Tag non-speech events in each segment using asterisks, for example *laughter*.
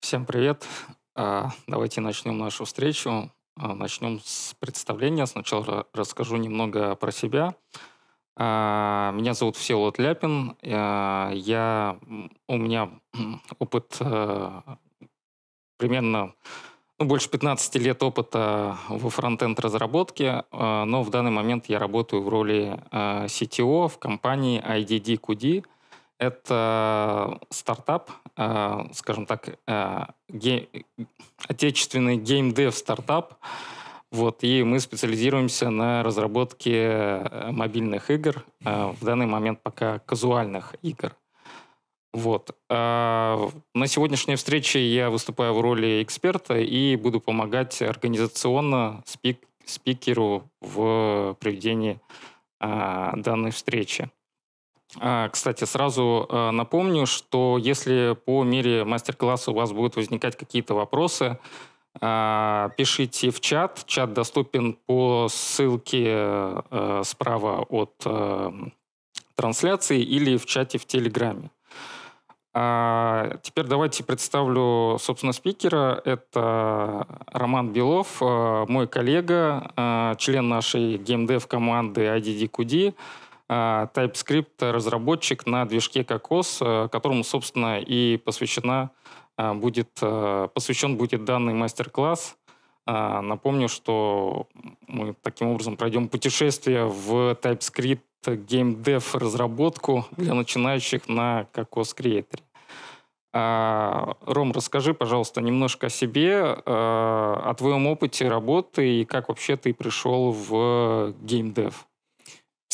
Всем привет! А, давайте начнем нашу встречу. А, начнем с представления. Сначала расскажу немного про себя. А, меня зовут Всеволод Ляпин. А, я, у меня опыт э, примерно ну, больше 15 лет опыта во фронтенд разработке, а, но в данный момент я работаю в роли CTO э, в компании IDD-QD. Это стартап, э, скажем так, отечественный геймдев стартап вот, и мы специализируемся на разработке э, мобильных игр, э, в данный момент пока казуальных игр. Вот. А на сегодняшней встрече я выступаю в роли эксперта и буду помогать организационно спик спикеру в проведении а, данной встречи. А, кстати, сразу а, напомню, что если по мере мастер-класса у вас будут возникать какие-то вопросы, а, пишите в чат. Чат доступен по ссылке э, справа от э, трансляции или в чате в Телеграме. А, теперь давайте представлю, собственно, спикера. Это Роман Белов, э, мой коллега, член нашей геймдев-команды IDD QD, TypeScript-разработчик на движке Кокос, которому, собственно, и посвящена а, будет а, посвящен будет данный мастер-класс. А, напомню, что мы таким образом пройдем путешествие в TypeScript Game Dev разработку для начинающих на Cocos Creator. Ром, расскажи, пожалуйста, немножко о себе, о твоем опыте работы и как вообще ты пришел в геймдев.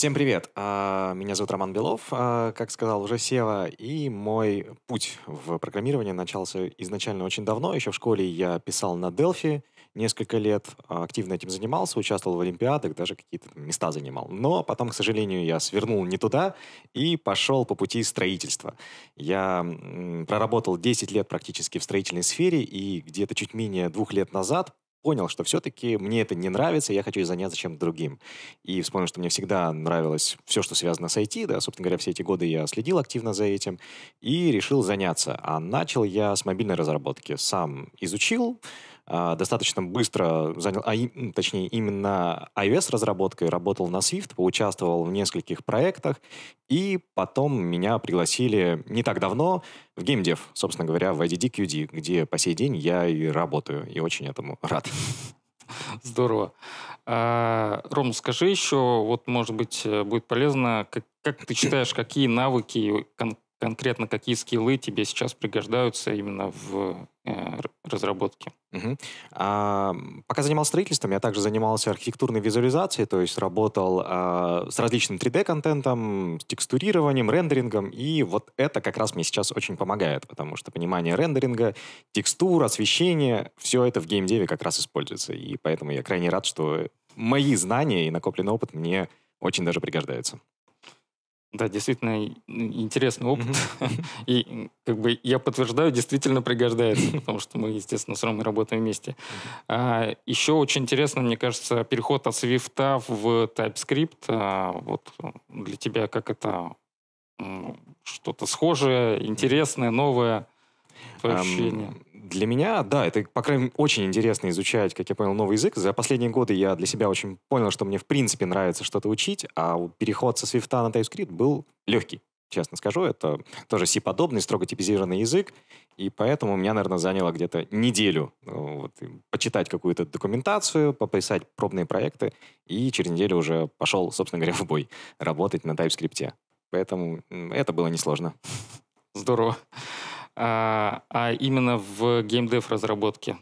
Всем привет! А, меня зовут Роман Белов, а, как сказал уже Сева, и мой путь в программирование начался изначально очень давно. Еще в школе я писал на Delphi несколько лет, а, активно этим занимался, участвовал в Олимпиадах, даже какие-то места занимал. Но потом, к сожалению, я свернул не туда и пошел по пути строительства. Я проработал 10 лет практически в строительной сфере, и где-то чуть менее двух лет назад понял, что все-таки мне это не нравится, я хочу заняться чем-то другим. И вспомнил, что мне всегда нравилось все, что связано с IT, да, собственно говоря, все эти годы я следил активно за этим и решил заняться. А начал я с мобильной разработки. Сам изучил, а, достаточно быстро занял, а, точнее, именно iOS-разработкой, работал на Swift, поучаствовал в нескольких проектах, и потом меня пригласили не так давно в геймдев, собственно говоря, в IDDQD, где по сей день я и работаю, и очень этому рад. Здорово. А, Ром, скажи еще, вот, может быть, э, будет полезно, как, как ты считаешь, какие навыки конкретно какие скиллы тебе сейчас пригождаются именно в э, разработке. Угу. А, пока занимался строительством, я также занимался архитектурной визуализацией, то есть работал а, с различным 3D-контентом, текстурированием, рендерингом, и вот это как раз мне сейчас очень помогает, потому что понимание рендеринга, текстур, освещения, все это в геймдеве как раз используется, и поэтому я крайне рад, что мои знания и накопленный опыт мне очень даже пригождаются. Да, действительно интересный опыт. *laughs* И как бы я подтверждаю, действительно пригождается, *laughs* потому что мы, естественно, с Ромой работаем вместе. А, еще очень интересно, мне кажется, переход от Swift в TypeScript. А, вот э, для тебя как это что-то схожее, интересное, новое ощущение? Для меня, да, это, по крайней мере, очень интересно изучать, как я понял, новый язык. За последние годы я для себя очень понял, что мне в принципе нравится что-то учить, а переход со Swift на TypeScript был легкий честно скажу, это тоже C-подобный, строго типизированный язык, и поэтому у меня, наверное, заняло где-то неделю э, вот, почитать какую-то документацию, пописать пробные проекты, и через неделю уже пошел, собственно говоря, в бой работать на TypeScript. Поэтому это было несложно. Здорово а, а именно в геймдев разработке.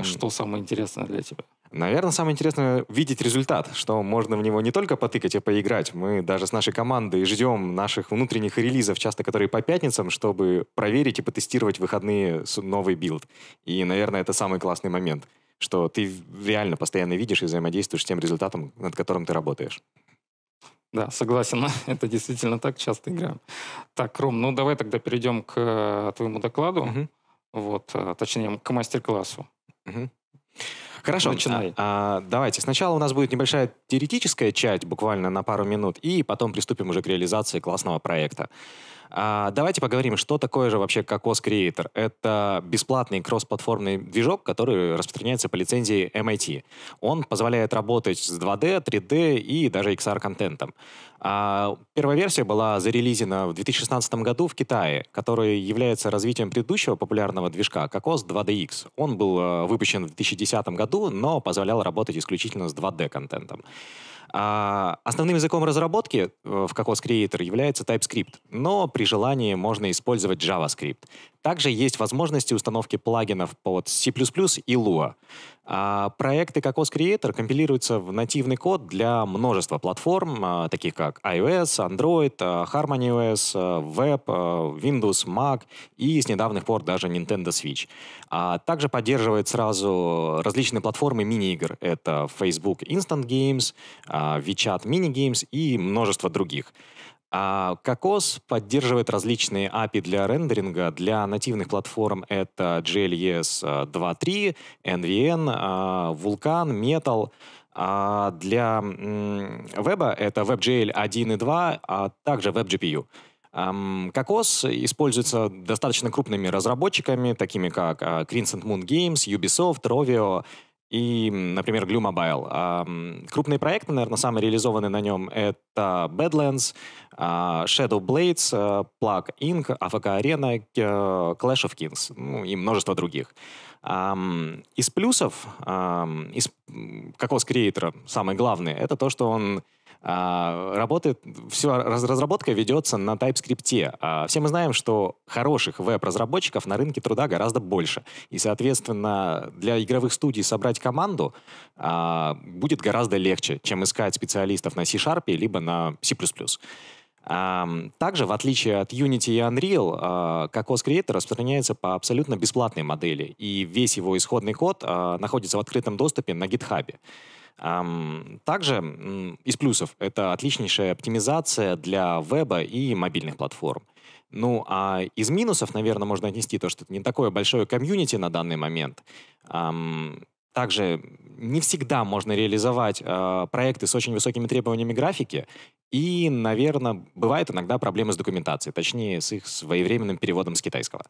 Что самое интересное для тебя? Наверное, самое интересное — видеть результат, что можно в него не только потыкать, а поиграть. Мы даже с нашей командой ждем наших внутренних релизов, часто которые по пятницам, чтобы проверить и потестировать выходные новый билд. И, наверное, это самый классный момент, что ты реально постоянно видишь и взаимодействуешь с тем результатом, над которым ты работаешь. Да, согласен, *laughs* это действительно так, часто играем. Так, Ром, ну давай тогда перейдем к э, твоему докладу, угу. вот, а, точнее, к мастер-классу. Угу. Хорошо, начинай. А, а, давайте. Сначала у нас будет небольшая теоретическая часть, буквально на пару минут, и потом приступим уже к реализации классного проекта. А, давайте поговорим, что такое же вообще Cocos Creator. Это бесплатный кроссплатформный движок, который распространяется по лицензии MIT. Эм Он позволяет работать с 2D, 3D и даже XR-контентом. А, первая версия была зарелизена в 2016 году в Китае, который является развитием предыдущего популярного движка Cocos 2DX. Он был э, выпущен в 2010 году, но позволял работать исключительно с 2D-контентом. А основным языком разработки э, в Cocos Creator является TypeScript, но при желании можно использовать JavaScript. Также есть возможности установки плагинов под C++ и Lua. А проекты как OS Creator компилируются в нативный код для множества платформ, а, таких как iOS, Android, а, HarmonyOS, а, Web, Windows, Mac и с недавних пор даже Nintendo Switch. А также поддерживает сразу различные платформы мини-игр. Это Facebook Instant Games, WeChat Mini Games и множество других. А Кокос поддерживает различные API для рендеринга. Для нативных платформ это JLES 2.3, э, NVN, э, Vulkan, Metal. А для веба это WebGL 1 и 2, а также WebGPU. Кокос используется достаточно крупными разработчиками, такими как э, Crimson Moon Games, Ubisoft, Rovio, и, например, Glue Mobile. А, крупные проекты, наверное, самые реализованные на нем — это Badlands, а, Shadow Blades, а, Plug Inc., AFK Arena, э, Clash of Kings ну, и множество других. Из плюсов, из какого с креатора самый главный, это то, что он а, работает, все, разработка ведется на TypeScript. А, все мы знаем, что хороших веб-разработчиков на рынке труда гораздо больше. И, соответственно, для игровых студий собрать команду а, будет гораздо легче, чем искать специалистов на C-Sharp либо на C++. Также, в отличие от Unity и Unreal, Cocos а, Creator распространяется по абсолютно бесплатной модели, и весь его исходный код находится в открытом доступе на GitHub. Также из плюсов это отличнейшая оптимизация для веба и мобильных платформ. Ну, а из минусов, наверное, можно отнести то, что это не такое большое комьюнити на данный момент. Также не всегда можно реализовать э, проекты с очень высокими требованиями графики, и, наверное, бывают иногда проблемы с документацией, точнее, с их своевременным переводом с китайского.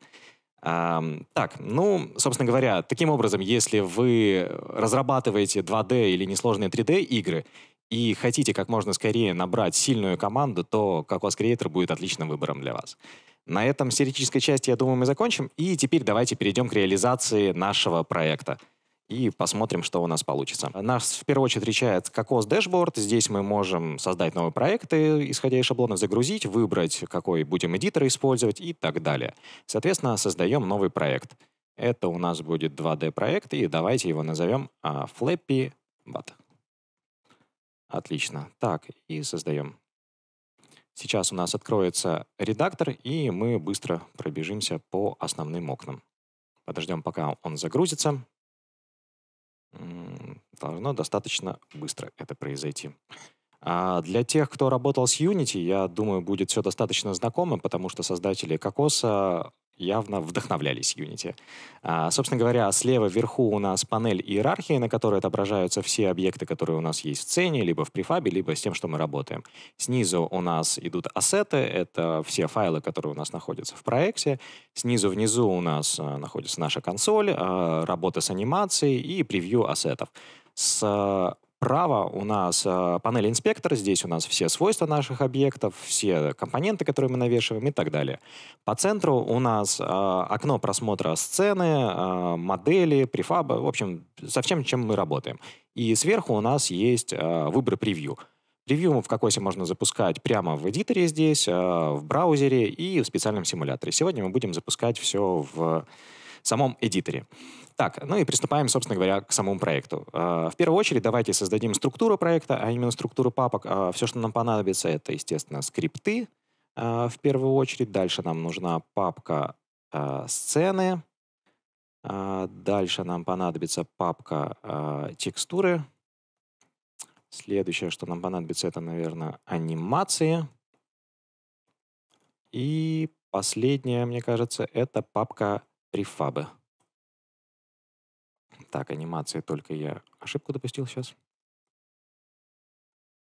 Эм, так, ну, собственно говоря, таким образом, если вы разрабатываете 2D или несложные 3D игры и хотите как можно скорее набрать сильную команду, то как у вас креатор будет отличным выбором для вас. На этом с теоретической части, я думаю, мы закончим, и теперь давайте перейдем к реализации нашего проекта — и посмотрим, что у нас получится. Нас в первую очередь встречает Кокос Dashboard. Здесь мы можем создать новые проекты, исходя из шаблонов загрузить, выбрать, какой будем эдитор использовать и так далее. Соответственно, создаем новый проект. Это у нас будет 2D-проект, и давайте его назовем а, Flappy Bat. Отлично. Так, и создаем. Сейчас у нас откроется редактор, и мы быстро пробежимся по основным окнам. Подождем, пока он загрузится должно достаточно быстро это произойти. А для тех, кто работал с Unity, я думаю, будет все достаточно знакомо, потому что создатели кокоса явно вдохновлялись Unity. А, собственно говоря, слева вверху у нас панель иерархии, на которой отображаются все объекты, которые у нас есть в сцене, либо в префабе, либо с тем, что мы работаем. Снизу у нас идут ассеты, это все файлы, которые у нас находятся в проекте. Снизу внизу у нас а, находится наша консоль, э, работа с анимацией и превью ассетов. С право у нас э, панель инспектора, здесь у нас все свойства наших объектов, все компоненты, которые мы навешиваем и так далее. По центру у нас э, окно просмотра сцены, э, модели, префаба, в общем, со всем, чем мы работаем. И сверху у нас есть э, выбор превью. Превью в какой-то можно запускать прямо в эдиторе здесь, э, в браузере и в специальном симуляторе. Сегодня мы будем запускать все в самом эдиторе. Так, ну и приступаем, собственно говоря, к самому проекту. Э, в первую очередь давайте создадим структуру проекта, а именно структуру папок. Э, Все, что нам понадобится, это, естественно, скрипты. Э, в первую очередь дальше нам нужна папка сцены. Дальше нам понадобится папка текстуры. Следующее, что нам понадобится, это, наверное, анимации. И последнее, мне кажется, это папка префабы. Так, анимации только я ошибку допустил сейчас.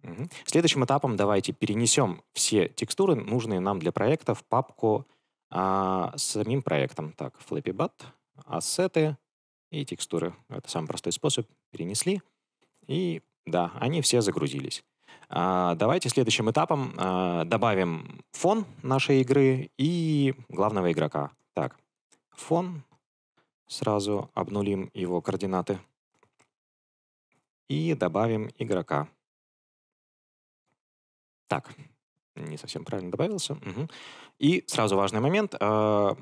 Угу. Следующим этапом давайте перенесем все текстуры, нужные нам для проекта, в папку а, с самим проектом. Так, FlappyBat, ассеты и текстуры. Это самый простой способ. Перенесли. И да, они все загрузились. А, давайте следующим этапом а, добавим фон нашей игры и главного игрока. Так, фон Сразу обнулим его координаты. И добавим игрока. Так, не совсем правильно добавился. Угу. И сразу важный момент. А,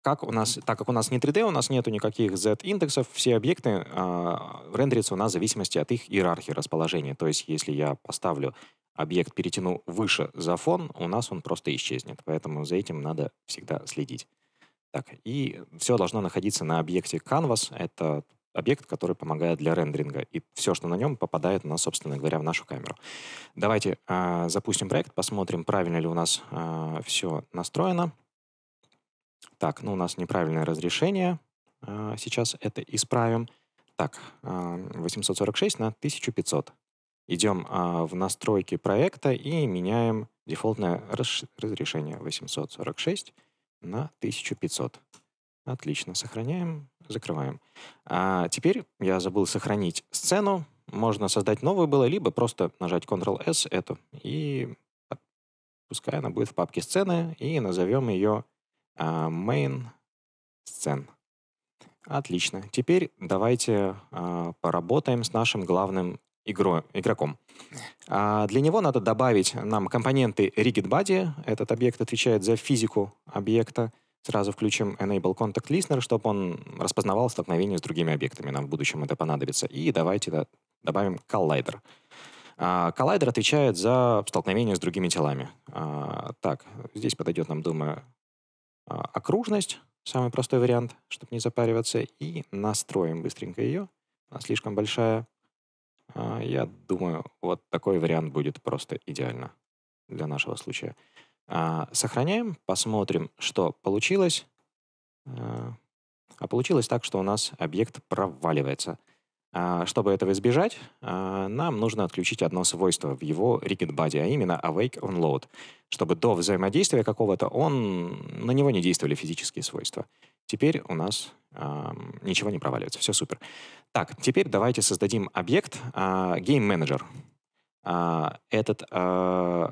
как у нас, так как у нас не 3D, у нас нету никаких Z-индексов, все объекты э, рендерятся у нас в зависимости от их иерархии расположения. То есть, если я поставлю объект, перетяну выше за фон, у нас он просто исчезнет. Поэтому за этим надо всегда следить. Так, и все должно находиться на объекте Canvas. Это объект, который помогает для рендеринга. И все, что на нем, попадает у нас, собственно говоря, в нашу камеру. Давайте э, запустим проект, посмотрим, правильно ли у нас э, а, все настроено. Так, ну у нас неправильное разрешение. Э, сейчас это исправим. Так, э, 846 на 1500. Идем э, в настройки проекта и меняем дефолтное разрешение 846 на 1500. Отлично, сохраняем, закрываем. А теперь я забыл сохранить сцену. Можно создать новую было, либо просто нажать Ctrl-S эту, и пускай она будет в папке сцены, и назовем ее а, main сцен. Отлично. Теперь давайте а, поработаем с нашим главным игру, игроком. А для него надо добавить нам компоненты Rigidbody. Этот объект отвечает за физику объекта. Сразу включим Enable Contact Listener, чтобы он распознавал столкновение с другими объектами. Нам в будущем это понадобится. И давайте да, добавим Collider. А, коллайдер отвечает за столкновение с другими телами. А, так, здесь подойдет нам, думаю, а, окружность, самый простой вариант, чтобы не запариваться, и настроим быстренько ее. Она слишком большая. А, я думаю, вот такой вариант будет просто идеально для нашего случая. А, сохраняем, посмотрим, что получилось. А, а получилось так, что у нас объект проваливается. Чтобы этого избежать, нам нужно отключить одно свойство в его rigid body, а именно awake onload, чтобы до взаимодействия какого-то он на него не действовали физические свойства. Теперь у нас э, ничего не проваливается, все супер. Так, теперь давайте создадим объект э, Game Manager. Э, этот э,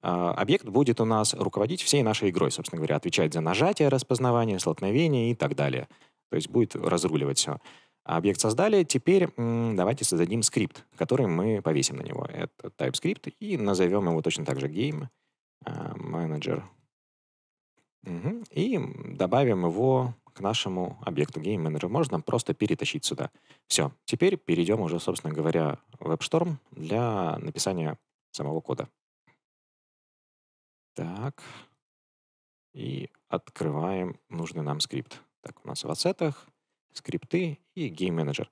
объект будет у нас руководить всей нашей игрой, собственно говоря, отвечать за нажатие, распознавание, столкновение и так далее. То есть будет разруливать все. Объект создали, теперь давайте создадим скрипт, который мы повесим на него. Это TypeScript, и назовем его точно так же Game Manager Мгм. И добавим его к нашему объекту Game Manager. Можно просто перетащить сюда. Все. Теперь перейдем уже, собственно говоря, в WebStorm для написания самого кода. Так. И открываем нужный нам скрипт. Так, у нас в ассетах, скрипты и GameManager.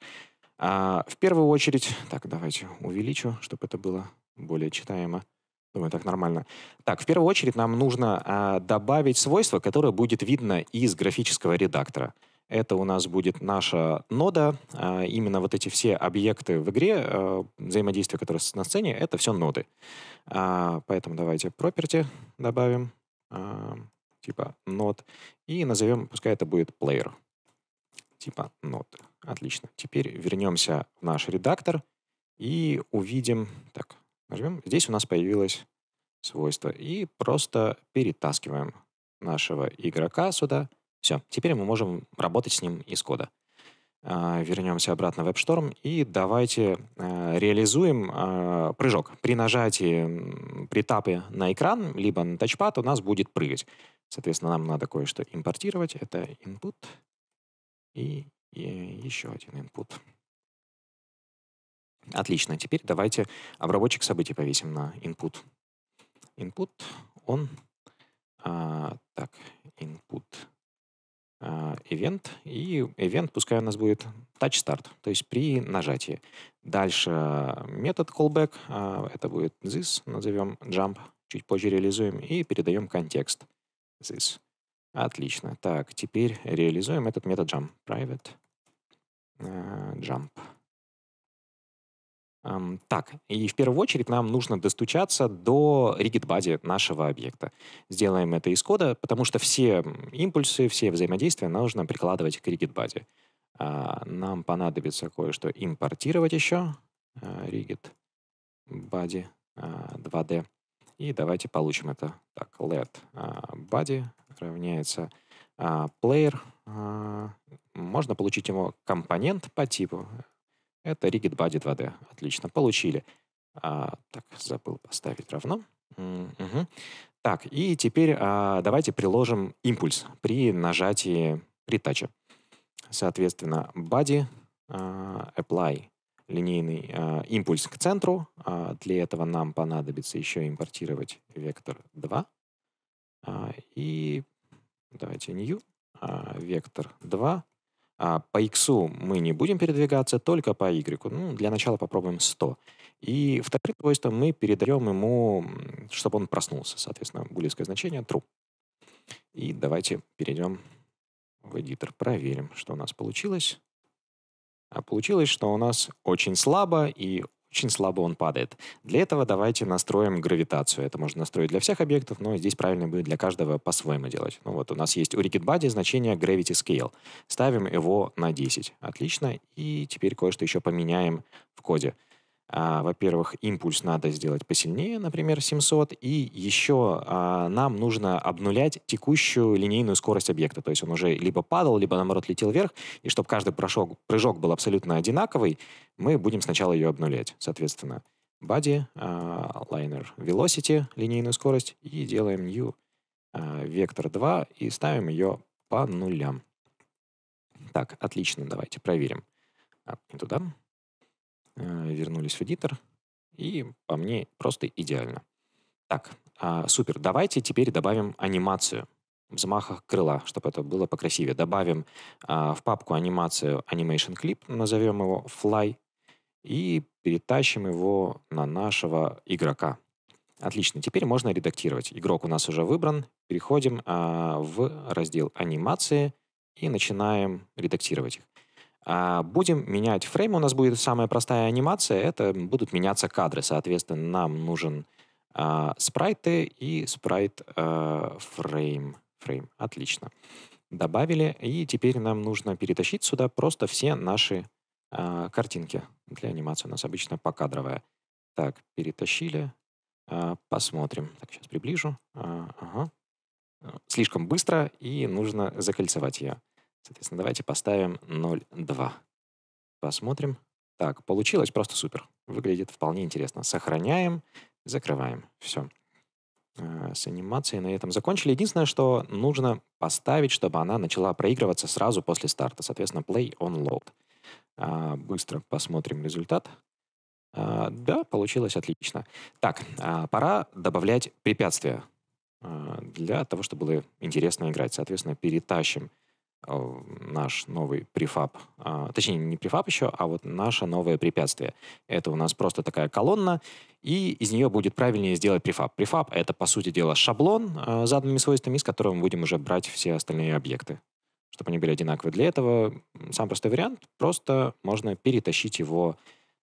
А, в первую очередь... Так, давайте увеличу, чтобы это было более читаемо. Думаю, так нормально. Так, в первую очередь нам нужно а, добавить свойство, которое будет видно из графического редактора. Это у нас будет наша нода. А, именно вот эти все объекты в игре, а, взаимодействия, которые на сцене, это все ноды. А, поэтому давайте property добавим, а, типа нод, и назовем, пускай это будет player, типа нод. Отлично. Теперь вернемся в наш редактор и увидим... Так, нажмем, здесь у нас появилось свойство. И просто перетаскиваем нашего игрока сюда. Все, теперь мы можем работать с ним из кода. А, вернемся обратно в WebStorm и давайте э, реализуем э, прыжок. При нажатии, при тапе на экран, либо на тачпад у нас будет прыгать. Соответственно, нам надо кое-что импортировать. Это input и еще один input. Отлично, теперь давайте обработчик событий повесим на input. Input, он, а, так, input а, event, и event пускай у нас будет touch start, то есть при нажатии. Дальше метод callback, а, это будет this, назовем jump, чуть позже реализуем, и передаем контекст this. Отлично. Так, теперь реализуем этот метод jump. Private uh, jump. Так, и в первую очередь нам нужно достучаться до rigid нашего объекта. Сделаем это из кода, потому что все импульсы, все взаимодействия нужно прикладывать к rigid body. А, нам понадобится кое-что импортировать еще. Э, rigid body 2D. А, и давайте получим это. Так, let а, body равняется player. Можно получить его компонент по типу это Rigid Body 2D. Отлично, получили. А, так, забыл поставить равно. Угу. Так, и теперь а, давайте приложим импульс при нажатии при таче. Соответственно, body, а, apply, линейный а, импульс к центру. А, для этого нам понадобится еще импортировать вектор 2. А, и давайте new, а, вектор 2, а по X мы не будем передвигаться, только по Y. Ну, для начала попробуем 100. И вторым свойством мы передаем ему, чтобы он проснулся. Соответственно, булевское значение true. И давайте перейдем в эдитор, проверим, что у нас получилось. А получилось, что у нас очень слабо и очень слабо он падает. Для этого давайте настроим гравитацию. Это можно настроить для всех объектов, но здесь правильно будет для каждого по-своему делать. Ну вот у нас есть у RigidBody значение Gravity Scale. Ставим его на 10. Отлично. И теперь кое-что еще поменяем в коде. А, во-первых, импульс надо сделать посильнее, например, 700, и еще а, нам нужно обнулять текущую линейную скорость объекта, то есть он уже либо падал, либо наоборот летел вверх, и чтобы каждый прыжок, прыжок был абсолютно одинаковый, мы будем сначала ее обнулять, соответственно. Body, Liner а, Velocity, линейную скорость, и делаем new vector 2 и ставим ее по нулям. Так, отлично, давайте проверим. А, не туда. Э, вернулись в эдитор, и по мне просто идеально. Так, а, супер, давайте теперь добавим анимацию взмаха крыла, чтобы это было покрасивее. Добавим а, в папку анимацию Animation Clip, назовем его Fly, и перетащим его на нашего игрока. Отлично, теперь можно редактировать. Игрок у нас уже выбран. Переходим а, в раздел анимации и начинаем редактировать их. А будем менять фрейм, у нас будет самая простая анимация, это будут меняться кадры, соответственно, нам нужен э, спрайты и спрайт э, фрейм. Фрейм, отлично. Добавили, и теперь нам нужно перетащить сюда просто все наши э, картинки. Для анимации у нас обычно покадровая. Так, перетащили, э, посмотрим. Так, сейчас приближу. Э, ага. Слишком быстро, и нужно закольцевать ее. Соответственно, давайте поставим 0,2. Посмотрим. Так, получилось просто супер. Выглядит вполне интересно. Сохраняем, закрываем. Все. Э, с анимацией на этом закончили. Единственное, что нужно поставить, чтобы она начала проигрываться сразу после старта. Соответственно, play on load. А, быстро посмотрим результат. А, да, получилось отлично. Так, а, пора добавлять препятствия э, для того, чтобы было интересно играть. Соответственно, перетащим Э, наш новый префаб, а, точнее, не префаб еще, а вот наше новое препятствие. Это у нас просто такая колонна, и из нее будет правильнее сделать префаб. Префаб — это, по сути дела, шаблон э, с заданными свойствами, из которого мы будем уже брать все остальные объекты, чтобы они были одинаковы. Для этого сам простой вариант — просто можно перетащить его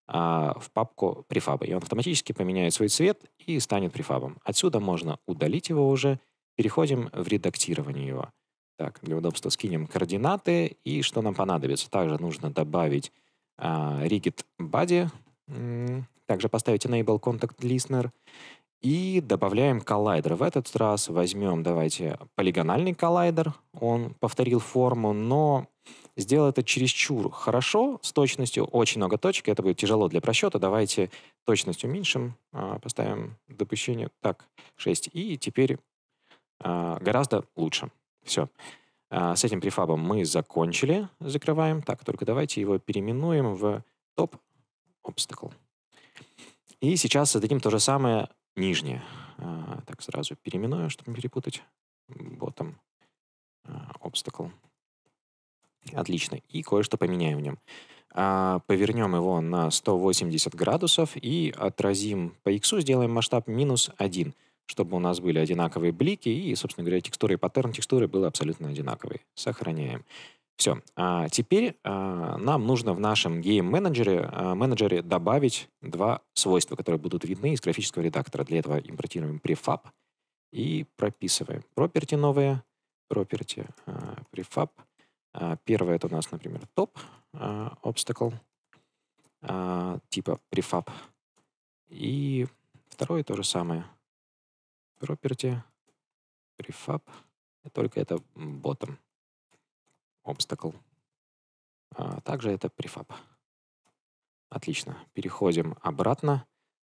а, в папку префаба, и он автоматически поменяет свой цвет и станет префабом. Отсюда можно удалить его уже, переходим в редактирование его — так, для удобства скинем координаты. И что нам понадобится? Также нужно добавить а, rigid body. Также поставить enable contact listener. И добавляем коллайдер. В этот раз возьмем, давайте, полигональный коллайдер. Он повторил форму, но сделал это чересчур хорошо, с точностью очень много точек. Это будет тяжело для просчета. Давайте точность уменьшим, а, поставим допущение так, 6. И теперь а, гораздо лучше. Все. А, с этим префабом мы закончили. Закрываем. Так, только давайте его переименуем в топ obstacle. И сейчас создадим то же самое нижнее. А, так, сразу переименую, чтобы не перепутать. Bottom obstacle. А, Отлично. И кое-что поменяем в нем. повернем его на 180 градусов и отразим по x, сделаем масштаб минус 1 чтобы у нас были одинаковые блики, и, собственно говоря, текстуры и паттерн текстуры были абсолютно одинаковые. Сохраняем. Все. А теперь а, нам нужно в нашем гейм-менеджере а, менеджере добавить два свойства, которые будут видны из графического редактора. Для этого импортируем prefab и прописываем. Property новые, property а, prefab. А, первое это у нас, например, top а, obstacle а, типа prefab. И второе то же самое — property, prefab, только это bottom, obstacle. А также это prefab. Отлично. Переходим обратно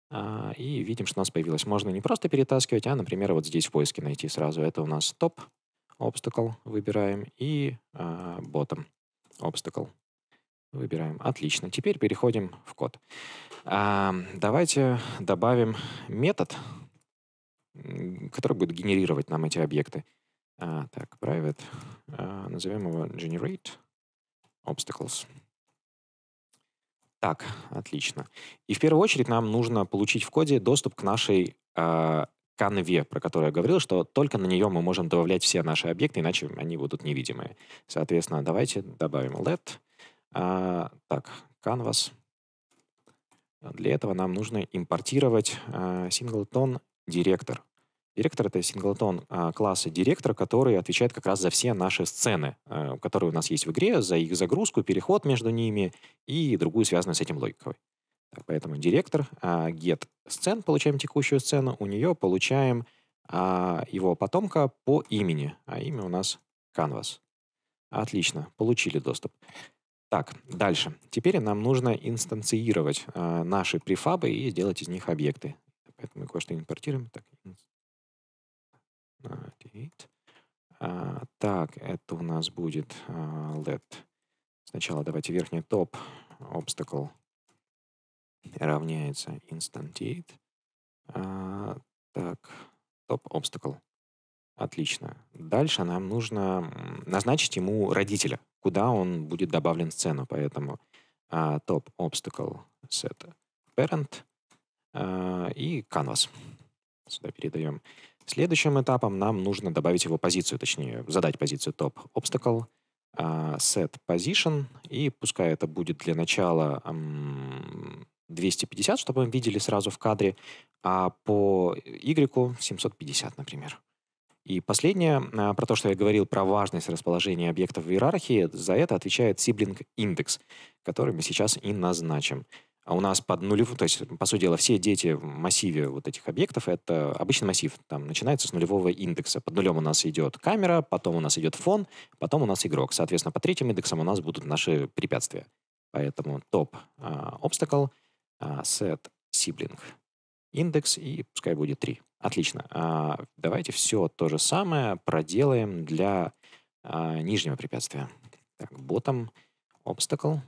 а, и видим, что у нас появилось. Можно не просто перетаскивать, а, например, вот здесь в поиске найти сразу. Это у нас топ, obstacle выбираем и а, bottom, obstacle выбираем. Отлично. Теперь переходим в код. А, давайте добавим метод который будет генерировать нам эти объекты. А, так, private. А, назовем его generate obstacles. Так, отлично. И в первую очередь нам нужно получить в коде доступ к нашей э, про которую я говорил, что только на нее мы можем добавлять все наши объекты, иначе они будут невидимые. Соответственно, давайте добавим let. Э, так, canvas. Для этого нам нужно импортировать э, а, singleton директор. Директор — это синглтон а, класса директора, который отвечает как раз за все наши сцены, э, которые у нас есть в игре, за их загрузку, переход между ними и другую связанную с этим логикой. Так, поэтому директор, а, get сцен, получаем текущую сцену, у нее получаем а, его потомка по имени, а имя у нас canvas. Отлично, получили доступ. Так, дальше. Теперь нам нужно инстанцировать э, наши префабы и сделать из них объекты. Поэтому мы кое-что импортируем. Так, activate. А, так, это у нас будет а, led. Сначала давайте верхний топ obstacle равняется instantiate. А, так, топ obstacle. Отлично. Дальше нам нужно назначить ему родителя, куда он будет добавлен в сцену. Поэтому а, top obstacle set parent — а, и canvas. Сюда передаем. Следующим этапом нам нужно добавить его позицию, точнее, задать позицию top obstacle, а, set position, и пускай это будет для начала 250, чтобы мы видели сразу в кадре, а по Y 750, например. И последнее, а, про то, что я говорил про важность расположения объектов в иерархии, за это отвечает sibling index который мы сейчас и назначим. А у нас под нулевым, то есть, по сути дела, все дети в массиве вот этих объектов — это обычный массив. Там начинается с нулевого индекса. Под нулем у нас идет камера, потом у нас идет фон, потом у нас игрок. Соответственно, по третьим индексам у нас будут наши препятствия. Поэтому топ obstacle, set sibling индекс, и пускай будет 3. Отлично. А, давайте все то же самое проделаем для а, нижнего препятствия. Так, bottom obstacle —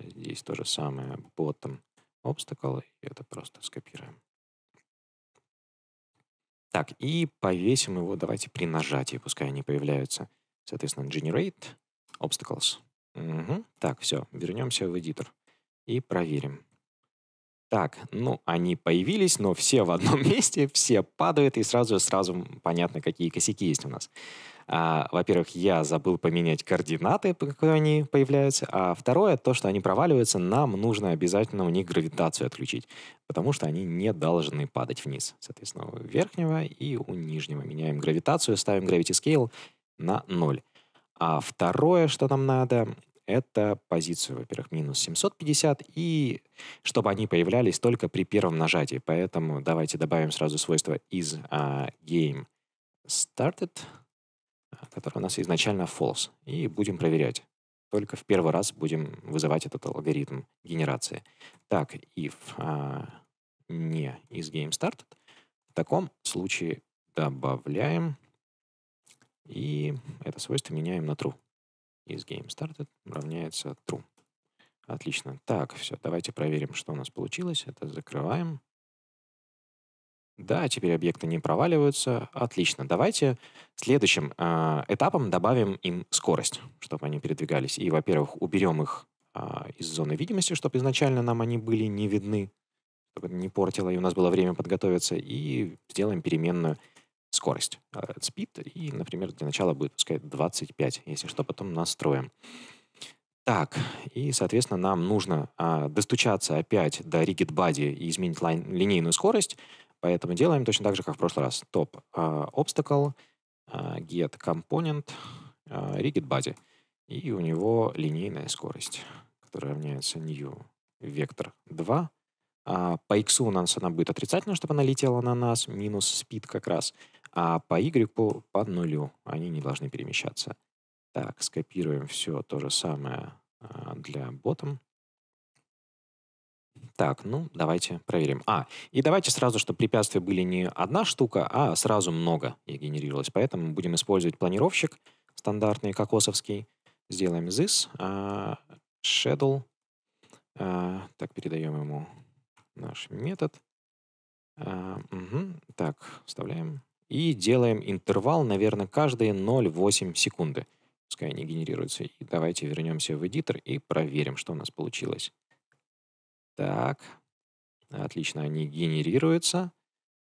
Здесь а, то же самое bottom obstacle, и это просто скопируем. Так, и повесим его, давайте при нажатии, пускай они появляются. Соответственно, generate obstacles. Угу. Так, все, вернемся в эдитор и проверим. Так, ну, они появились, но все в одном *laughs* месте, все падают, и сразу, сразу понятно, какие косяки есть у нас. А, во-первых, я забыл поменять координаты, по какой они появляются, а второе, то, что они проваливаются, нам нужно обязательно у них гравитацию отключить, потому что они не должны падать вниз. Соответственно, у верхнего и у нижнего меняем гравитацию, ставим Gravity Scale на 0. А второе, что нам надо, это позицию, во-первых, минус 750, и чтобы они появлялись только при первом нажатии. Поэтому давайте добавим сразу свойство из а, game started, а, которое у нас изначально false, и будем проверять. Только в первый раз будем вызывать этот алгоритм генерации. Так, if а, не из game started, в таком случае добавляем, и это свойство меняем на true из game started равняется true. Отлично. Так, все, давайте проверим, что у нас получилось. Это закрываем. Да, теперь объекты не проваливаются. Отлично. Давайте следующим э, этапом добавим им скорость, чтобы они передвигались. И, во-первых, уберем их э, из зоны видимости, чтобы изначально нам они были не видны, чтобы не портило, и у нас было время подготовиться. И сделаем переменную скорость э, от speed, и, например, для начала будет пускай 25, если что, потом настроим. Так, и, соответственно, нам нужно а, достучаться опять до rigid body и изменить лайн, линейную скорость, поэтому делаем точно так же, как в прошлый раз. Топ а, obstacle, а, get component, а, rigid body, и у него линейная скорость, которая равняется new вектор 2. А, по x у нас она будет отрицательна, чтобы она летела на нас, минус speed как раз — а по Y по, нулю они не должны перемещаться. Так, скопируем все то же самое а, для ботом. Так, ну, давайте проверим. А, и давайте сразу, чтобы препятствия были не одна штука, а сразу много их генерировалось. Поэтому будем использовать планировщик стандартный, кокосовский. Сделаем this, а, shadow. А, так, передаем ему наш метод. А, угу. Так, вставляем и делаем интервал, наверное, каждые 0,8 секунды. Пускай они генерируются. И давайте вернемся в эдитор и проверим, что у нас получилось. Так, отлично, они генерируются.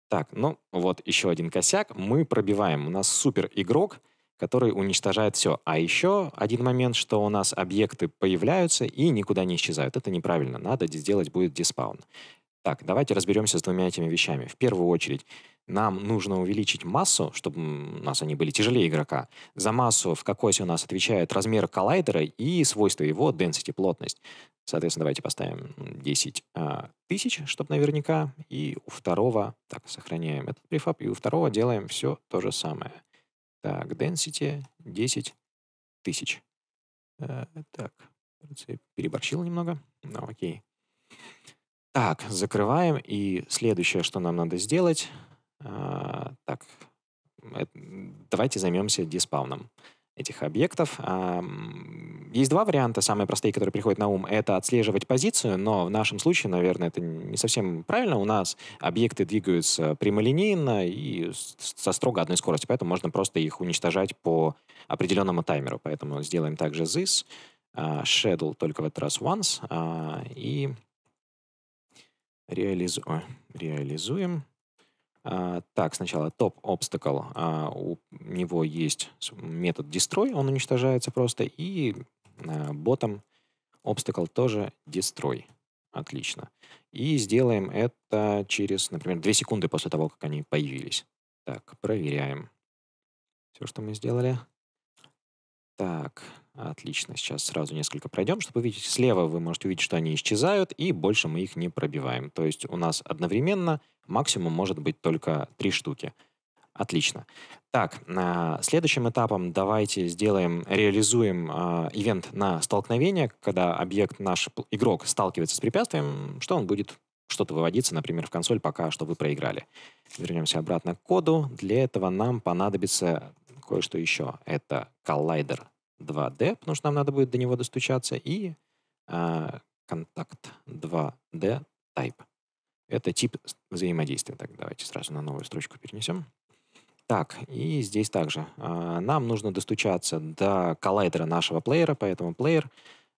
Так, ну вот еще один косяк. Мы пробиваем. У нас супер игрок, который уничтожает все. А еще один момент, что у нас объекты появляются и никуда не исчезают. Это неправильно. Надо сделать будет диспаун. Так, давайте разберемся с двумя этими вещами. В первую очередь, нам нужно увеличить массу, чтобы у нас они были тяжелее игрока. За массу в кокосе у нас отвечает размер коллайдера и свойства его density, плотность. Соответственно, давайте поставим 10 а, тысяч, чтобы наверняка. И у второго, так, сохраняем этот префаб, и у второго делаем все то же самое. Так, density 10 тысяч. Э, так, переборщил немного. Ну, окей. Так, закрываем. И следующее, что нам надо сделать... Э, так, это, давайте займемся диспауном этих объектов. Э, есть два варианта, самые простые, которые приходят на ум, это отслеживать позицию, но в нашем случае, наверное, это не совсем правильно. У нас объекты двигаются прямолинейно и со строго одной скоростью, поэтому можно просто их уничтожать по определенному таймеру. Поэтому сделаем также this, uh, shadow только в этот раз once, uh, и Реализу... реализуем. А, так, сначала топ obstacle. А, у него есть метод destroy, он уничтожается просто. И а, ботом obstacle тоже destroy. Отлично. И сделаем это через, например, 2 секунды после того, как они появились. Так, проверяем. Все, что мы сделали. Так, Отлично, сейчас сразу несколько пройдем, чтобы увидеть. Слева вы можете увидеть, что они исчезают, и больше мы их не пробиваем. То есть у нас одновременно максимум может быть только три штуки. Отлично. Так, а, следующим этапом давайте сделаем, реализуем э, ивент на столкновение, когда объект наш игрок сталкивается с препятствием, что он будет что-то выводиться, например, в консоль, пока что вы проиграли. Вернемся обратно к коду. Для этого нам понадобится кое-что еще. Это коллайдер 2D, потому что нам надо будет до него достучаться, и э, контакт 2D type. Это тип взаимодействия. Так, давайте сразу на новую строчку перенесем. Так, и здесь также. Э, нам нужно достучаться до коллайдера нашего плеера, поэтому плеер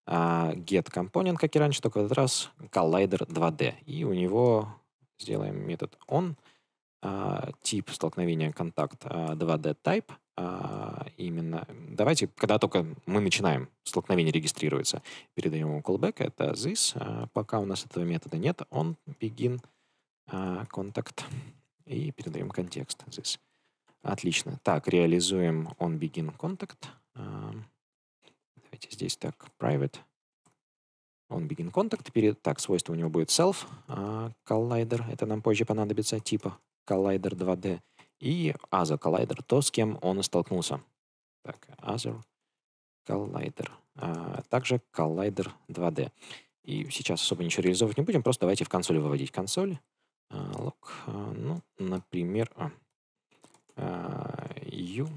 э, get component, как и раньше, только в этот раз коллайдер 2D. И у него сделаем метод on, э, тип столкновения контакт э, 2D type — а, именно... Давайте, когда только мы начинаем, столкновение регистрируется, передаем ему callback, это this. А, пока у нас этого метода нет, он begin а, contact и передаем контекст this. Отлично. Так, реализуем on begin contact. давайте здесь так, private. Он begin contact. Перед, так, свойство у него будет self. collider. Это нам позже понадобится. Типа collider 2D и Other Collider, то, с кем он столкнулся. Так, Other Collider. А, также Collider 2D. И сейчас особо ничего реализовывать не будем, просто давайте в консоли выводить консоль. А, log, а, ну, например, а, а u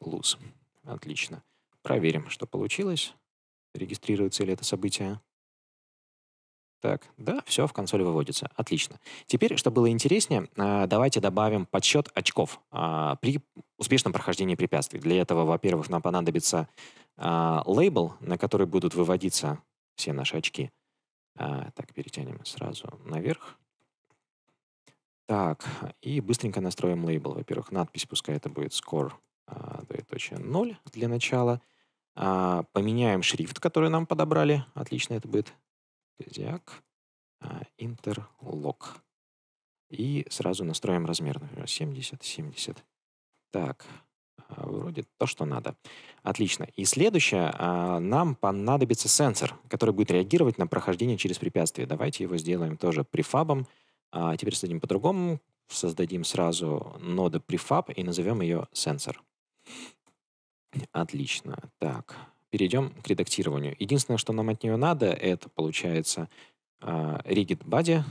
lose. Отлично. Проверим, что получилось. Регистрируется ли это событие. Так, да, все в консоли выводится. Отлично. Теперь, чтобы было интереснее, а, давайте добавим подсчет очков а, при успешном прохождении препятствий. Для этого, во-первых, нам понадобится а, лейбл, на который будут выводиться все наши очки. Так, перетянем сразу наверх. Так, и быстренько настроим лейбл. Во-первых, надпись, пускай это будет score 2.0 для начала. Поменяем шрифт, который нам подобрали. Отлично, это будет Зодиак, а, Интерлок. И сразу настроим размер, например, 70, 70. Так, а, вроде то, что надо. Отлично. И следующее, а, нам понадобится сенсор, который будет реагировать на прохождение через препятствие. Давайте его сделаем тоже префабом. Теперь создадим по-другому, создадим сразу ноду префаб и назовем ее сенсор. Отлично. Так, перейдем к редактированию. Единственное, что нам от нее надо, это получается а, rigid body,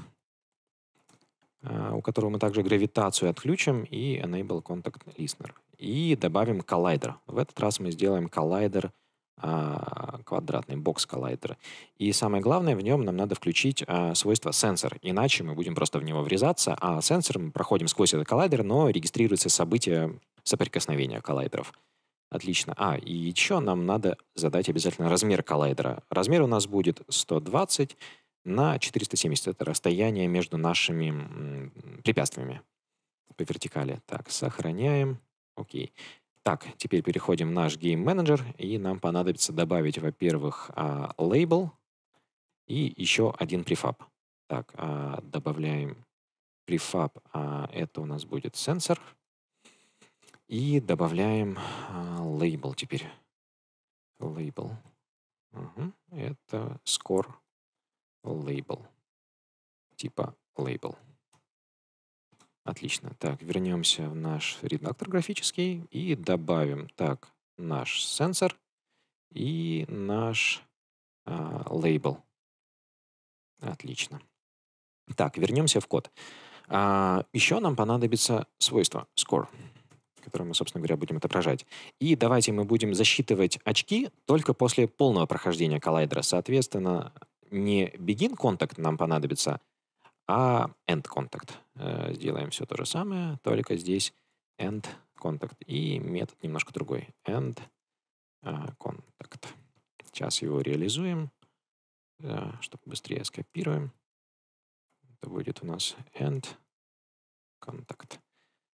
а, у которого мы также гравитацию отключим, и enable contact listener. И добавим коллайдер. В этот раз мы сделаем коллайдер а, квадратный, бокс коллайдера. И самое главное, в нем нам надо включить а, свойство сенсор, иначе мы будем просто в него врезаться, а сенсор мы проходим сквозь этот коллайдер, но регистрируется событие соприкосновения коллайдеров. Отлично. А, и еще нам надо задать обязательно размер коллайдера. Размер у нас будет 120 на 470. Это расстояние между нашими препятствиями по вертикали. Так, сохраняем. Окей. Так, теперь переходим в наш Game Manager, и нам понадобится добавить, во-первых, а, лейбл и еще один префаб. Так, а, добавляем префаб, а, это у нас будет сенсор. И добавляем а, лейбл теперь. Лейбл. Угу. Это score лейбл. Типа лейбл. Отлично. Так, вернемся в наш редактор графический и добавим так наш сенсор и наш а, лейбл. Отлично. Так, вернемся в код. А, еще нам понадобится свойство score которые мы, собственно говоря, будем отображать. И давайте мы будем засчитывать очки только после полного прохождения коллайдера. Соответственно, не begin контакт нам понадобится, а end контакт. Э, сделаем все то же самое, только здесь end контакт. И метод немножко другой. End контакт. Э, Сейчас его реализуем, э, чтобы быстрее скопируем. Это будет у нас end контакт.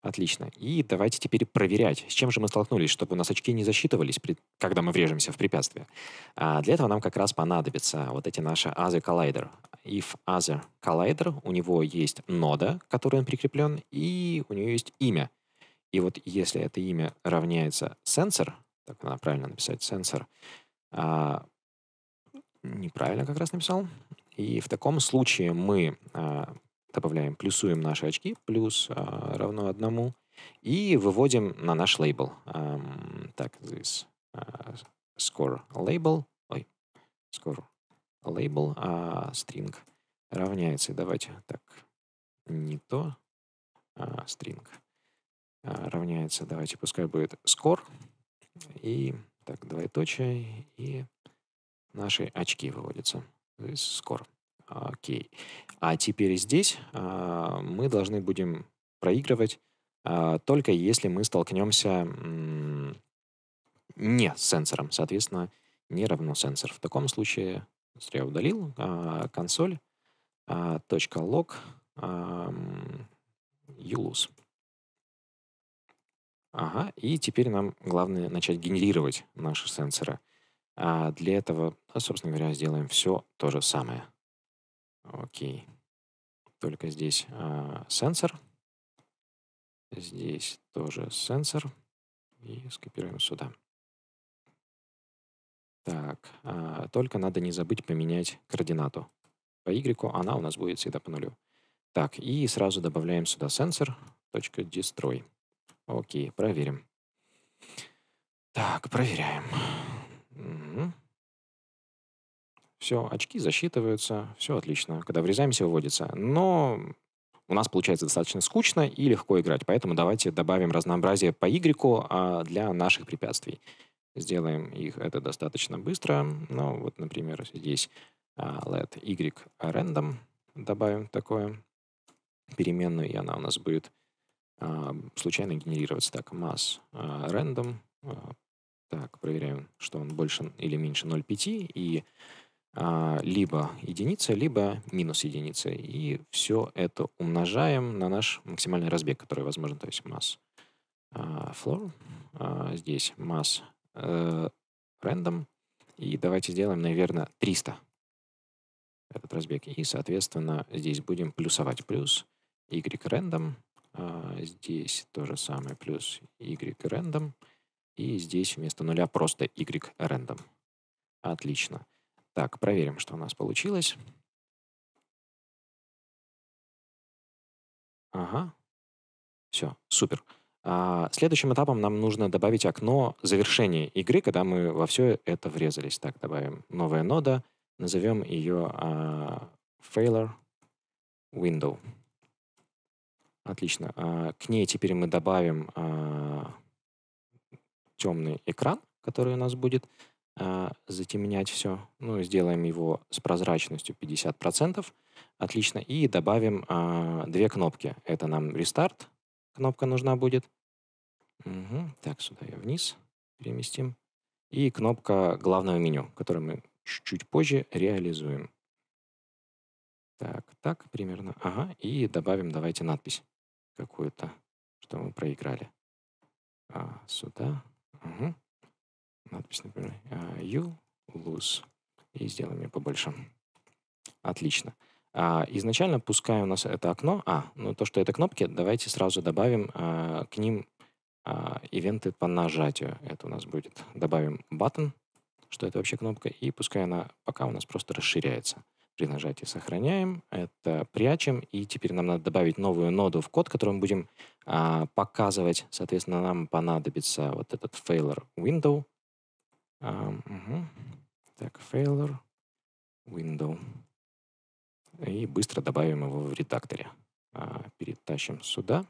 Отлично. И давайте теперь проверять, с чем же мы столкнулись, чтобы у нас очки не засчитывались, при, когда мы врежемся в препятствие. А для этого нам как раз понадобятся вот эти наши other collider. If other collider, у него есть нода, к которой он прикреплен, и у него есть имя. И вот если это имя равняется сенсор, так надо правильно написать сенсор, а, неправильно как раз написал, и в таком случае мы а, добавляем, плюсуем наши очки, плюс а, равно одному, и выводим на наш лейбл. Um, так, this uh, а, score label, ой, score label uh, string равняется, давайте так, не то, uh, string uh, равняется, давайте, пускай будет score, и так, двоеточие, и наши очки выводятся. This score. Окей. Okay. А теперь здесь э, мы должны будем проигрывать э, только если мы столкнемся э, не с сенсором, соответственно, не равно сенсор. В таком случае, я удалил, э, консоль, э, .log, э, ulus. Ага, и теперь нам главное начать генерировать наши сенсоры. А для этого, собственно говоря, сделаем все то же самое. Окей. Только здесь а, сенсор. Здесь тоже сенсор. И скопируем сюда. Так, а, только надо не забыть поменять координату. По Y она у нас будет всегда по нулю. Так, и сразу добавляем сюда сенсор. Точка destroy. Окей, проверим. Так, проверяем все, очки засчитываются, все отлично. Когда врезаемся, выводится. Но у нас получается достаточно скучно и легко играть, поэтому давайте добавим разнообразие по Y а, для наших препятствий. Сделаем их это достаточно быстро. Ну, вот, например, здесь а, let Y random добавим такое переменную, и она у нас будет а, случайно генерироваться. Так, mass random. Так, проверяем, что он больше или меньше 0,5, и а, либо единица, либо минус единица. И все это умножаем на наш максимальный разбег, который возможен. То есть масс а, floor, а, здесь масс э, random. И давайте сделаем, наверное, 300 этот разбег. И, соответственно, здесь будем плюсовать плюс y random. Здесь то же самое, плюс y random. И здесь вместо нуля просто y random. Отлично. Так, проверим, что у нас получилось. Ага. Все, супер. А, следующим этапом нам нужно добавить окно завершения игры, когда мы во все это врезались. Так, добавим новая нода, назовем ее а, failure window. Отлично. А, к ней теперь мы добавим а, темный экран, который у нас будет. Э, затемнять все. Ну, сделаем его с прозрачностью 50%. Отлично. И добавим а, две кнопки. Это нам рестарт. Кнопка нужна будет. Угу. Так, сюда ее вниз переместим. И кнопка главного меню, которую мы чуть-чуть позже реализуем. Так, так, примерно. Ага. И добавим, давайте, надпись какую-то, что мы проиграли. А, сюда. Угу надпись, например, «А, you lose. И сделаем ее побольше. Отлично. А, изначально, пускай у нас это окно... А, ну то, что это кнопки, давайте сразу добавим а, к ним ивенты по нажатию. Это у нас будет... Добавим button, что это вообще кнопка, и пускай она пока у нас просто расширяется. При нажатии сохраняем, это прячем, и теперь нам надо добавить новую ноду в код, которую мы будем а, показывать. Соответственно, нам понадобится вот этот failure window, угу. Так, failure, window. И быстро добавим его в редакторе. А, перетащим сюда.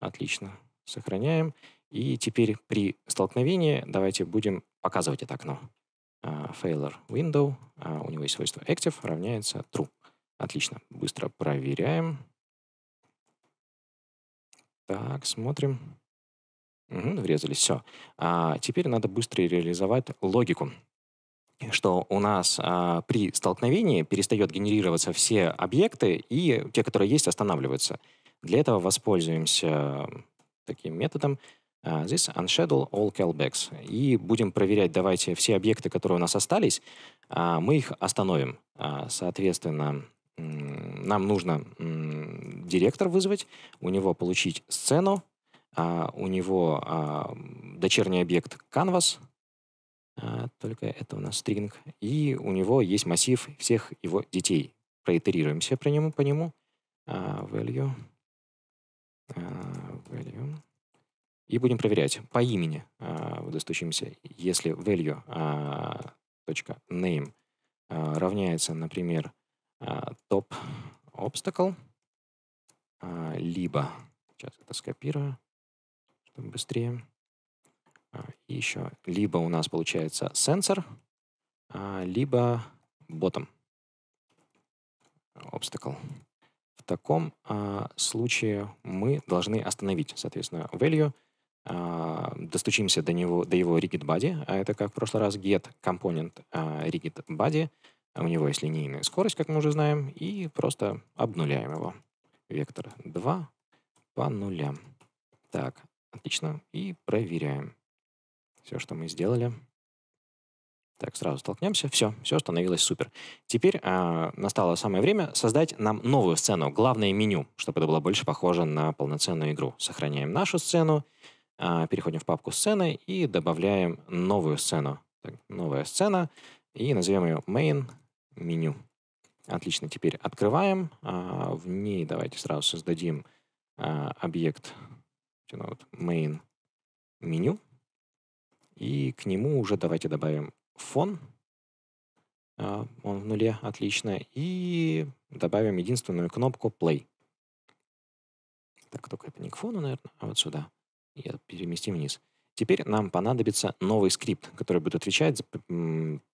Отлично. Сохраняем. И теперь при столкновении давайте будем показывать это окно. А, failure window. А, у него есть свойство active равняется true. Отлично. Быстро проверяем. Так, смотрим. Угу, врезались, все. А теперь надо быстро реализовать логику что у нас а, при столкновении перестает генерироваться все объекты, и те, которые есть, останавливаются. Для этого воспользуемся таким методом uh, this unschedule all callbacks. И будем проверять, давайте все объекты, которые у нас остались, uh, мы их остановим. Uh, соответственно, нам нужно директор вызвать, у него получить сцену, а, у него а, дочерний объект Canvas, а, только это у нас стринг, и у него есть массив всех его детей. Проитерируемся по нему. По нему. А, value, а, value. И будем проверять по имени, а, достучимся, если value а, name а, равняется, например, а, top obstacle, а, либо, сейчас это скопирую, быстрее. А, и еще либо у нас получается сенсор, а, либо ботом. Obstacle. В таком а, случае мы должны остановить, соответственно, value, достучимся до, него, до его rigid body, а это, как в прошлый раз, get component rigid body, у него есть линейная скорость, как мы уже знаем, и просто обнуляем его. Вектор 2 по нулям. Так, Отлично. И проверяем. Все, что мы сделали. Так, сразу столкнемся. Все, все становилось супер. Теперь э, настало самое время создать нам новую сцену, главное меню, чтобы это было больше похоже на полноценную игру. Сохраняем нашу сцену, э, переходим в папку сцены и добавляем новую сцену. Так, новая сцена. И назовем ее main меню. Отлично, теперь открываем. Э, в ней давайте сразу создадим э, объект собственно, вот main меню. И к нему уже давайте добавим фон. А, он в нуле, отлично. И добавим единственную кнопку play. Так, только это не к фону, наверное, а вот сюда. я переместим вниз. Теперь нам понадобится новый скрипт, который будет отвечать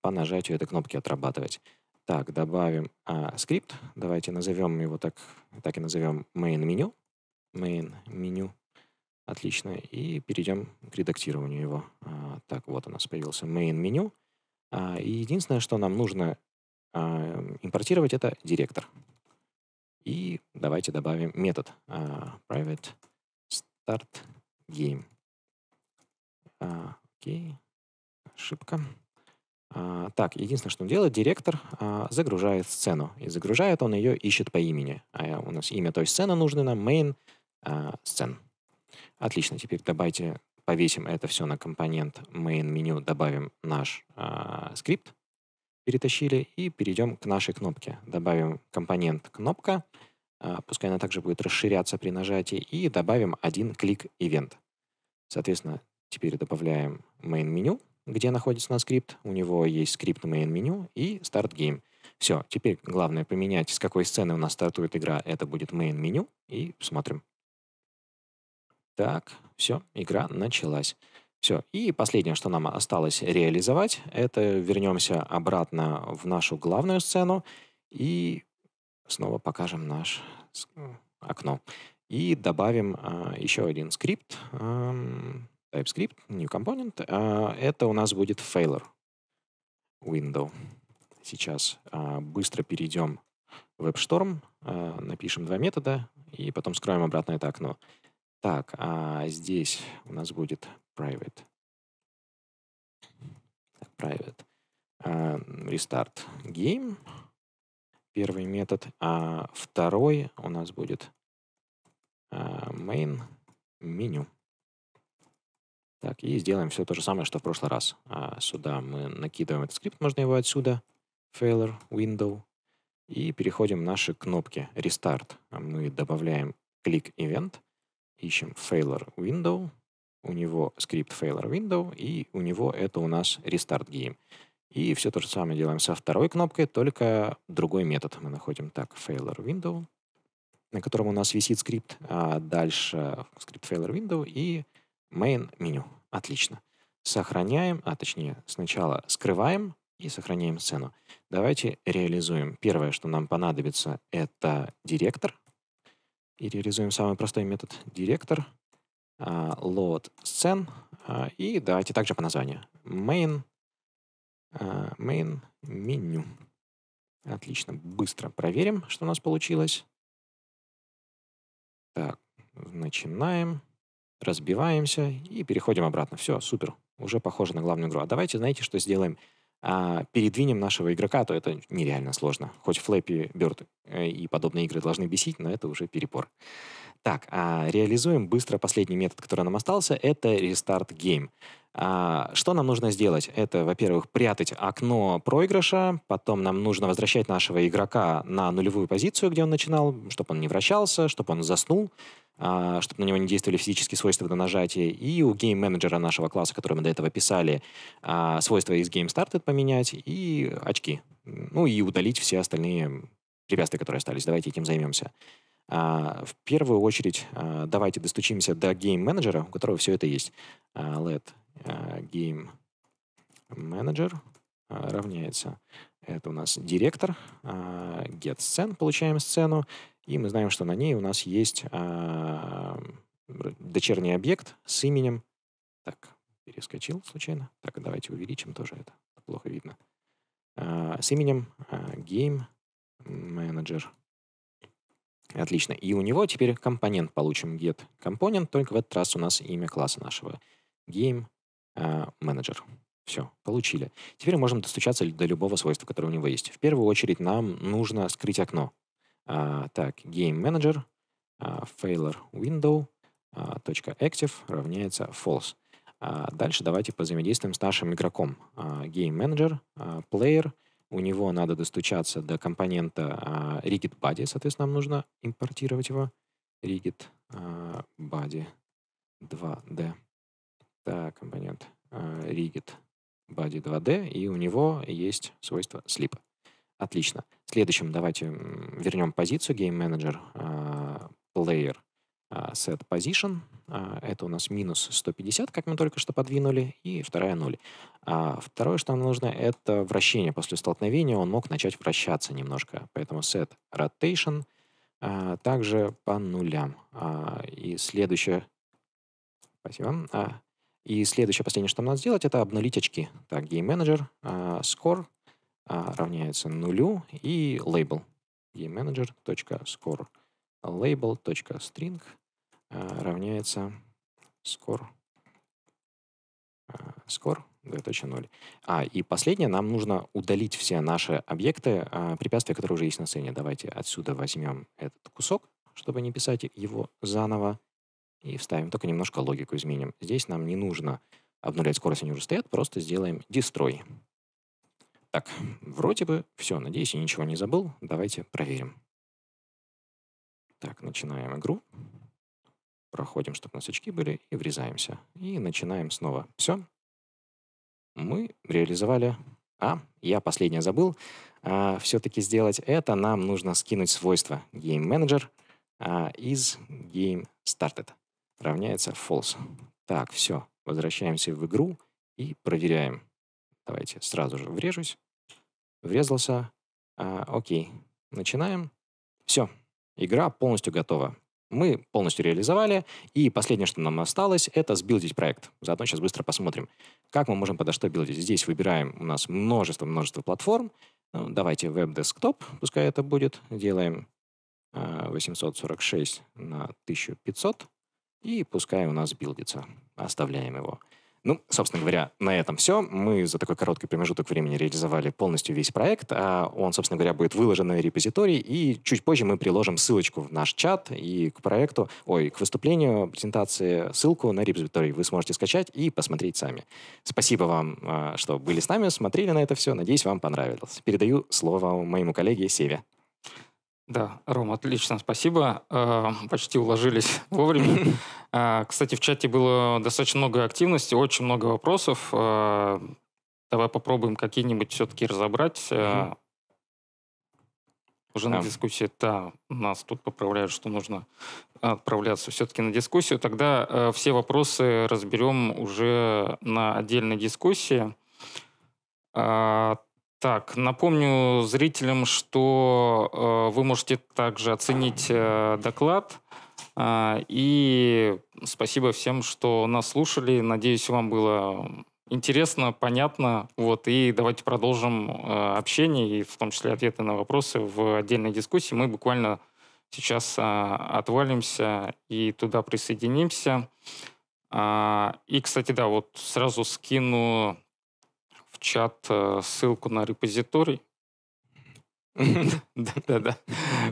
по нажатию этой кнопки «Отрабатывать». Так, добавим а, скрипт. Давайте назовем его так, так и назовем main menu. Main menu. Отлично. И перейдем к редактированию его. А, так, вот у нас появился main меню. А, и единственное, что нам нужно а, импортировать, это директор. И давайте добавим метод private start game. А, окей. Ошибка. так, единственное, что он делает, директор загружает сцену. И загружает он ее, ищет по имени. А у нас имя той сцены нужно нам main а, сцен. Отлично, теперь добавьте, повесим это все на компонент main menu, добавим наш э, скрипт, перетащили и перейдем к нашей кнопке. Добавим компонент кнопка, э, пускай она также будет расширяться при нажатии, и добавим один клик ивент. Соответственно, теперь добавляем main menu, где находится наш скрипт. У него есть скрипт main menu и start game. Все, теперь главное поменять, с какой сцены у нас стартует игра. Это будет main menu и смотрим. Так, все, игра началась. Все. И последнее, что нам осталось реализовать, это вернемся обратно в нашу главную сцену и снова покажем наш окно. И добавим э, а, еще один скрипт, э, TypeScript, New Component. Э, это у нас будет failure window. Сейчас э, быстро перейдем в WebStorm, э, напишем два метода и потом скроем обратно это окно. Так, а здесь у нас будет private. Private. А, restart game. Первый метод. А второй у нас будет а, main menu Так, и сделаем все то же самое, что в прошлый раз. А сюда мы накидываем этот скрипт, можно его отсюда. Failure, window. И переходим в наши кнопки. Restart. А мы добавляем click event ищем failure window, у него скрипт failure window, и у него это у нас restart game. И все то же самое делаем со второй кнопкой, только другой метод мы находим. Так, failure window, на котором у нас висит скрипт, а дальше скрипт failure window и main меню. Отлично. Сохраняем, а точнее сначала скрываем и сохраняем сцену. Давайте реализуем. Первое, что нам понадобится, это директор, и реализуем самый простой метод директор, а, load сцен, а, и давайте также по названию. Main, а, main menu Отлично, быстро проверим, что у нас получилось. Так, начинаем, разбиваемся и переходим обратно. Все, супер, уже похоже на главную игру. А давайте, знаете, что сделаем? а, передвинем нашего игрока, то это нереально сложно. Хоть Flappy Bird э, и подобные игры должны бесить, но это уже перепор. Так, а, реализуем быстро последний метод, который нам остался, это Restart Game. А, что нам нужно сделать? Это, во-первых, прятать окно проигрыша, потом нам нужно возвращать нашего игрока на нулевую позицию, где он начинал, чтобы он не вращался, чтобы он заснул, а, чтобы на него не действовали физические свойства до нажатия. И у гейм-менеджера нашего класса, который мы до этого писали, а, свойства из Game Started поменять и очки. Ну и удалить все остальные препятствия, которые остались. Давайте этим займемся. А, в первую очередь а, давайте достучимся до гейм-менеджера, у которого все это есть. А, let game manager равняется. Это у нас директор. Get Scene получаем сцену. И мы знаем, что на ней у нас есть дочерний объект с именем. Так, перескочил случайно. Так, давайте увеличим тоже это. Плохо видно. С именем game manager. Отлично. И у него теперь компонент получим get компонент, только в этот раз у нас имя класса нашего. Game э, Manager. Все, получили. Теперь можем достучаться до любого свойства, которое у него есть. В первую очередь нам нужно скрыть окно. А, так, Game Manager, uh, Failure Window, а, active равняется false. Дальше давайте позаимодействуем с нашим игроком. Game Manager, Player — у него надо достучаться до компонента э, rigid body, соответственно, нам нужно импортировать его. rigid э, body 2D. Так, компонент э, rigid body 2D, и у него есть свойство sleep. Отлично. Следующим давайте вернем позицию game manager э, player а, set position. А, это у нас минус 150, как мы только что подвинули, и вторая 0. А второе, что нам нужно, это вращение. После столкновения он мог начать вращаться немножко. Поэтому set rotation а, также по нулям. И следующее... Спасибо. И следующее, последнее, что нам надо сделать, это обнулить очки. Так, Game Manager, score равняется нулю и label. GameManager.score label.string а, равняется score, score 2.0. А, и последнее, нам нужно удалить все наши объекты, а, препятствия, которые уже есть на сцене. Давайте отсюда возьмем этот кусок, чтобы не писать его заново, и вставим, только немножко логику изменим. Здесь нам не нужно обнулять скорость, они уже стоят, просто сделаем destroy. Так, вроде бы все, надеюсь, я ничего не забыл. Давайте проверим. Так, начинаем игру проходим, чтобы у нас очки были, и врезаемся. И начинаем снова. Все. Мы реализовали... А, я последнее забыл. А, Все-таки сделать это нам нужно скинуть свойство Game Manager а, из Game Started. Равняется false. Так, все. Возвращаемся в игру и проверяем. Давайте сразу же врежусь. Врезался. А, окей. Начинаем. Все. Игра полностью готова мы полностью реализовали, и последнее, что нам осталось, это сбилдить проект. Заодно сейчас быстро посмотрим, как мы можем подо что билдить. Здесь выбираем у нас множество-множество платформ. Ну, давайте веб-десктоп, пускай это будет. Делаем 846 а, на 1500 и пускай у нас билдится. Оставляем его. Ну, собственно говоря, на этом все. Мы за такой короткий промежуток времени реализовали полностью весь проект. А он, собственно говоря, будет выложен на репозиторий. И чуть позже мы приложим ссылочку в наш чат и к проекту, ой, к выступлению, презентации, ссылку на репозиторий. Вы сможете скачать и посмотреть сами. Спасибо вам, а, что были с нами, смотрели на это все. Надеюсь, вам понравилось. Передаю слово моему коллеге Севе. Да, Ром, отлично, спасибо. Э, почти уложились *laughs* вовремя. *laughs* Э, кстати, в чате было достаточно много активности, очень много вопросов. Э, давай попробуем какие-нибудь все-таки разобрать. Уже на дискуссии, да, нас тут поправляют, что нужно отправляться все-таки на дискуссию. Тогда все вопросы разберем уже на отдельной дискуссии. Так, напомню зрителям, что э, вы можете также оценить э, доклад. Э, и спасибо всем, что нас слушали. Надеюсь, вам было интересно, понятно. Вот, и давайте продолжим э, общение и в том числе ответы на вопросы в отдельной дискуссии. Мы буквально сейчас э, отвалимся и туда присоединимся. Э, и, кстати, да, вот сразу скину чат э, ссылку на репозиторий. *laughs* Да-да-да.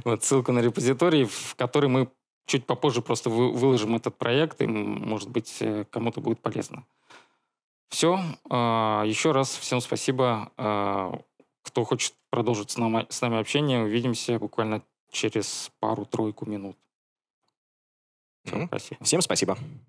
Вот ссылку на репозиторий, в который мы чуть попозже просто выложим этот проект, и, может быть, э, кому-то будет полезно. Все. А, Еще раз всем спасибо. А, кто хочет продолжить с нами, с нами общение, увидимся буквально через пару-тройку минут. Всем mm-hmm. спасибо. Всем спасибо.